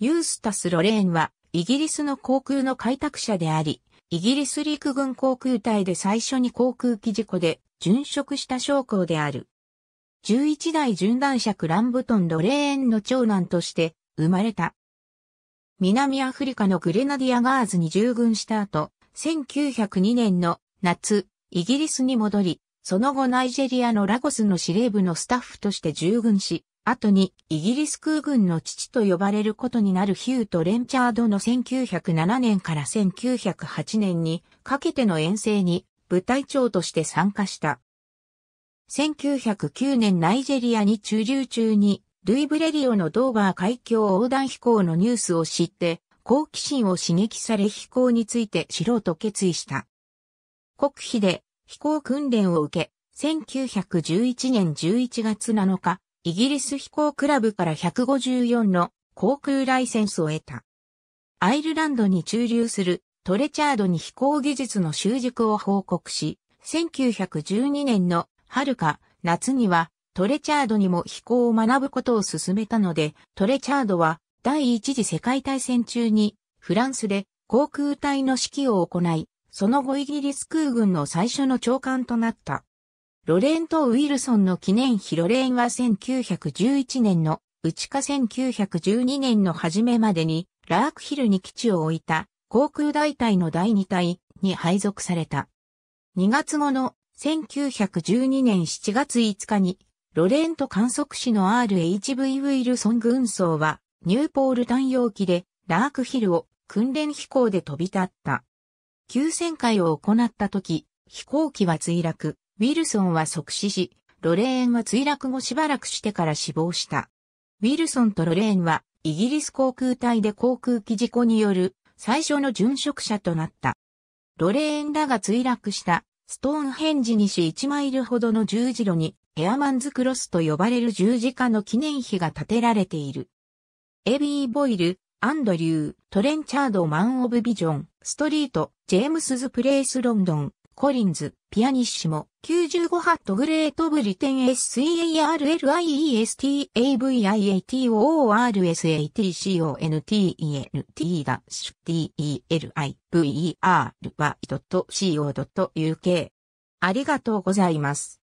ユースタス・ロレーンは、イギリスの航空の開拓者であり、イギリス陸軍航空隊で最初に航空機事故で殉職した将校である。11代巡弾爵ランブトン・ロレーンの長男として生まれた。南アフリカのグレナディアガーズに従軍した後、1902年の夏、イギリスに戻り、その後ナイジェリアのラゴスの司令部のスタッフとして従軍し、後にイギリス空軍の父と呼ばれることになるヒューとレンチャードの1907年から1908年にかけての遠征に部隊長として参加した。1909年ナイジェリアに駐留中にルイ・ブレリオのドーバー海峡横断飛行のニュースを知って好奇心を刺激され飛行について知ろうと決意した。国費で飛行訓練を受け、1911年11月7日、イギリス飛行クラブから154の航空ライセンスを得た。アイルランドに駐留するトレチャードに飛行技術の習熟を報告し、1912年の春か夏にはトレチャードにも飛行を学ぶことを進めたので、トレチャードは第一次世界大戦中にフランスで航空隊の指揮を行い、その後イギリス空軍の最初の長官となった。ロレント・ウィルソンの記念碑ロレーンは1911年の内科1912年の初めまでにラークヒルに基地を置いた航空大隊の第2隊に配属された。2月後の1912年7月5日にロレント観測士の RHV ウィルソン軍曹はニューポール単容機でラークヒルを訓練飛行で飛び立った。急旋回を行った時、飛行機は墜落。ウィルソンは即死し、ロレーンは墜落後しばらくしてから死亡した。ウィルソンとロレーンは、イギリス航空隊で航空機事故による最初の殉職者となった。ロレーンらが墜落したストーンヘンジ西1マイルほどの十字路にヘアマンズクロスと呼ばれる十字架の記念碑が建てられている。エビー・ボイル、アンドリュー、トレンチャード・マン・オブ・ビジョン、ストリート、ジェームスズ・プレイス・ロンドン、コリンズ、ピアニッシモ、95ハットグレートブリテン s e a r l i e s t a v i a t o r s a t c o n t e n t ダ TELIVER は .co.uk ありがとうございます。